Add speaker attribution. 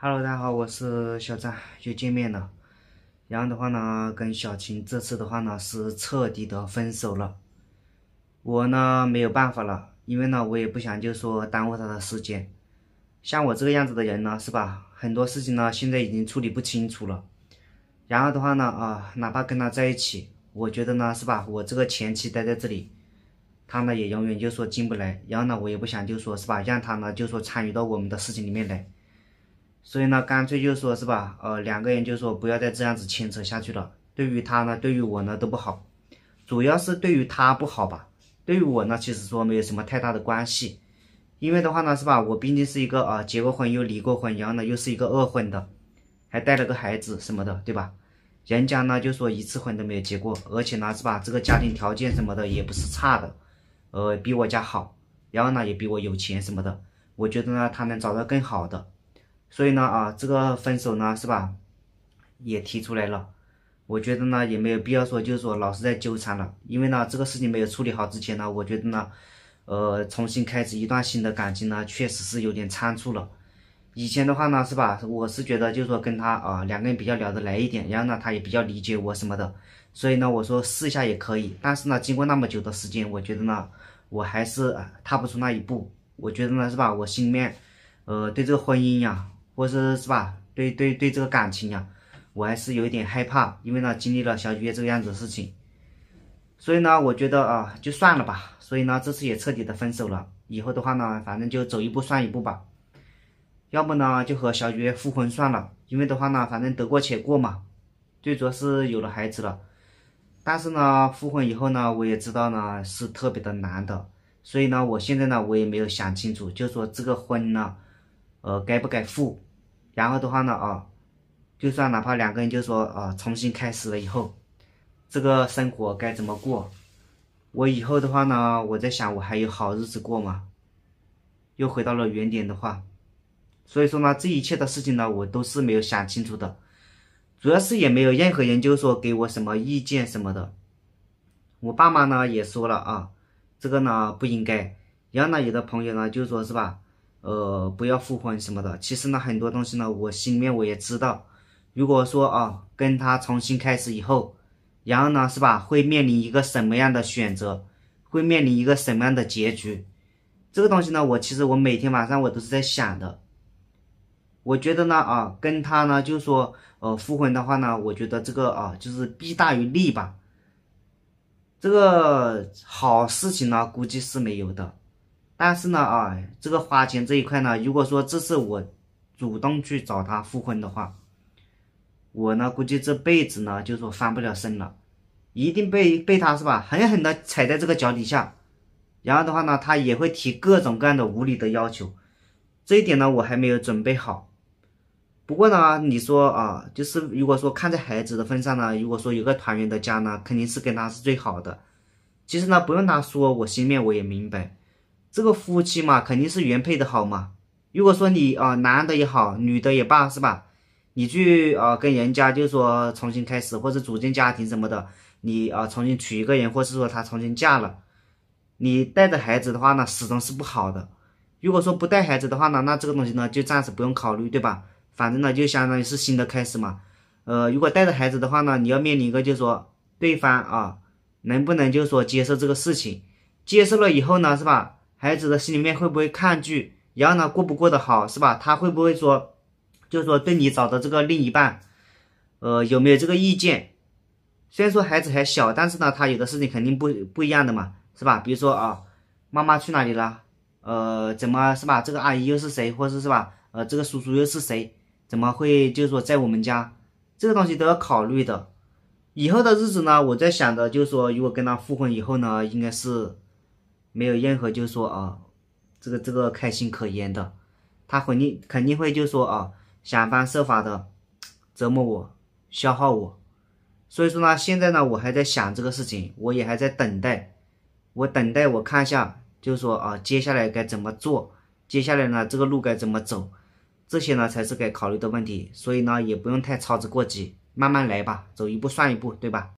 Speaker 1: Hello，大家好，我是小张，又见面了。然后的话呢，跟小琴这次的话呢是彻底的分手了。我呢没有办法了，因为呢我也不想就说耽误他的时间。像我这个样子的人呢，是吧？很多事情呢现在已经处理不清楚了。然后的话呢，啊，哪怕跟他在一起，我觉得呢，是吧？我这个前妻待在这里，他呢也永远就说进不来。然后呢，我也不想就说是吧，让他呢就说参与到我们的事情里面来。所以呢，干脆就说是吧，呃，两个人就说不要再这样子牵扯下去了。对于他呢，对于我呢都不好，主要是对于他不好吧。对于我呢，其实说没有什么太大的关系，因为的话呢，是吧，我毕竟是一个啊结过婚又离过婚，然后呢又是一个二婚的，还带了个孩子什么的，对吧？人家呢就说一次婚都没有结过，而且呢是吧，这个家庭条件什么的也不是差的，呃，比我家好，然后呢也比我有钱什么的。我觉得呢，他能找到更好的。所以呢，啊，这个分手呢，是吧，也提出来了。我觉得呢，也没有必要说，就是说老是在纠缠了。因为呢，这个事情没有处理好之前呢，我觉得呢，呃，重新开始一段新的感情呢，确实是有点仓促了。以前的话呢，是吧，我是觉得就是说跟他啊，两个人比较聊得来一点，然后呢，他也比较理解我什么的。所以呢，我说试一下也可以。但是呢，经过那么久的时间，我觉得呢，我还是踏不出那一步。我觉得呢，是吧，我心里面，呃，对这个婚姻呀。或是是吧？对对对，这个感情呀，我还是有一点害怕，因为呢经历了小月月这个样子的事情，所以呢，我觉得啊，就算了吧。所以呢，这次也彻底的分手了。以后的话呢，反正就走一步算一步吧。要么呢，就和小月月复婚算了，因为的话呢，反正得过且过嘛。最主要是有了孩子了，但是呢，复婚以后呢，我也知道呢是特别的难的。所以呢，我现在呢，我也没有想清楚，就说这个婚呢，呃，该不该复？然后的话呢，啊，就算哪怕两个人就说啊，重新开始了以后，这个生活该怎么过？我以后的话呢，我在想我还有好日子过吗？又回到了原点的话，所以说呢，这一切的事情呢，我都是没有想清楚的，主要是也没有任何研究所给我什么意见什么的。我爸妈呢也说了啊，这个呢不应该。然后呢，有的朋友呢就说是吧。呃，不要复婚什么的。其实呢，很多东西呢，我心里面我也知道。如果说啊，跟他重新开始以后，然后呢，是吧，会面临一个什么样的选择，会面临一个什么样的结局？这个东西呢，我其实我每天晚上我都是在想的。我觉得呢，啊，跟他呢，就是说呃，复婚的话呢，我觉得这个啊，就是弊大于利吧。这个好事情呢，估计是没有的。但是呢，啊，这个花钱这一块呢，如果说这是我主动去找他复婚的话，我呢估计这辈子呢就说翻不了身了，一定被被他是吧狠狠的踩在这个脚底下，然后的话呢，他也会提各种各样的无理的要求，这一点呢我还没有准备好。不过呢，你说啊，就是如果说看在孩子的份上呢，如果说有个团圆的家呢，肯定是跟他是最好的。其实呢，不用他说，我心里面我也明白。这个夫妻嘛，肯定是原配的好嘛。如果说你啊，男的也好，女的也罢，是吧？你去啊，跟人家就说重新开始，或者组建家庭什么的。你啊，重新娶一个人，或是说他重新嫁了，你带着孩子的话呢，始终是不好的。如果说不带孩子的话呢，那这个东西呢，就暂时不用考虑，对吧？反正呢，就相当于是新的开始嘛。呃，如果带着孩子的话呢，你要面临一个，就是说对方啊，能不能就说接受这个事情？接受了以后呢，是吧？孩子的心里面会不会抗拒？然后呢，过不过得好，是吧？他会不会说，就是说对你找的这个另一半，呃，有没有这个意见？虽然说孩子还小，但是呢，他有的事情肯定不不一样的嘛，是吧？比如说啊，妈妈去哪里了？呃，怎么是吧？这个阿姨又是谁？或者是吧？呃，这个叔叔又是谁？怎么会就是说在我们家？这个东西都要考虑的。以后的日子呢，我在想着，就是说如果跟他复婚以后呢，应该是。没有任何就说啊，这个这个开心可言的，他肯定肯定会就说啊，想方设法的折磨我，消耗我。所以说呢，现在呢，我还在想这个事情，我也还在等待，我等待我看一下，就是说啊，接下来该怎么做，接下来呢，这个路该怎么走，这些呢才是该考虑的问题。所以呢，也不用太操之过急，慢慢来吧，走一步算一步，对吧？